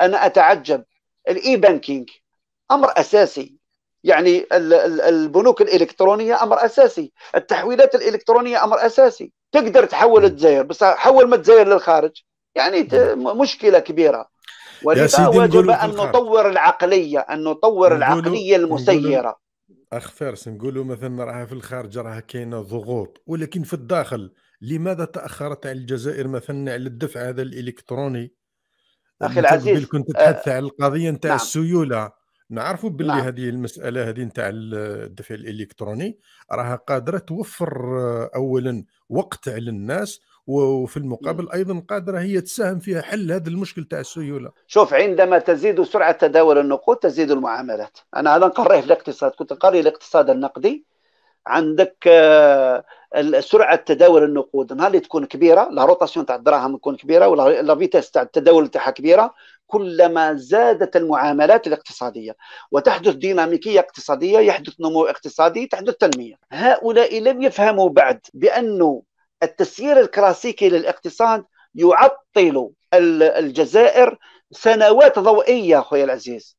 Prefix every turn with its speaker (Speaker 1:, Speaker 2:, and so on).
Speaker 1: انا اتعجب الاي بانكينج امر اساسي يعني البنوك الالكترونيه امر اساسي التحويلات الالكترونيه امر اساسي تقدر تحول الجزائر بس حول ما الجزائر للخارج يعني مشكله كبيره ولذا وجب ان نطور العقليه ان نطور العقليه المسيره
Speaker 2: اخ فارس نقولوا مثلا راها في الخارج راها كاينه ضغوط ولكن في الداخل لماذا تاخرت على الجزائر مثلا على الدفع هذا الالكتروني اخي العزيز كنت تتحدث آه، على القضيه نتاع نعم. السيوله نعرفوا باللي نعم. هذه المساله هذه نتاع الدفع الالكتروني راها قادره توفر آه، اولا وقت على الناس وفي المقابل ايضا قادره هي تساهم في حل هذا المشكل تاع السيوله شوف
Speaker 1: عندما تزيد سرعه تداول النقود تزيد المعاملات انا هذا نقريه في الاقتصاد كنت قاري الاقتصاد النقدي عندك آه، سرعه تداول النقود نهار اللي تكون كبيره لا روتاسيون تاع الدراهم تكون كبيره ولا لا فيتاس تاع التداول تاعها كبيره كلما زادت المعاملات الاقتصاديه وتحدث ديناميكيه اقتصاديه يحدث نمو اقتصادي تحدث تنميه هؤلاء لم يفهموا بعد بانه التسيير الكلاسيكي للاقتصاد يعطل الجزائر سنوات ضوئيه خويا العزيز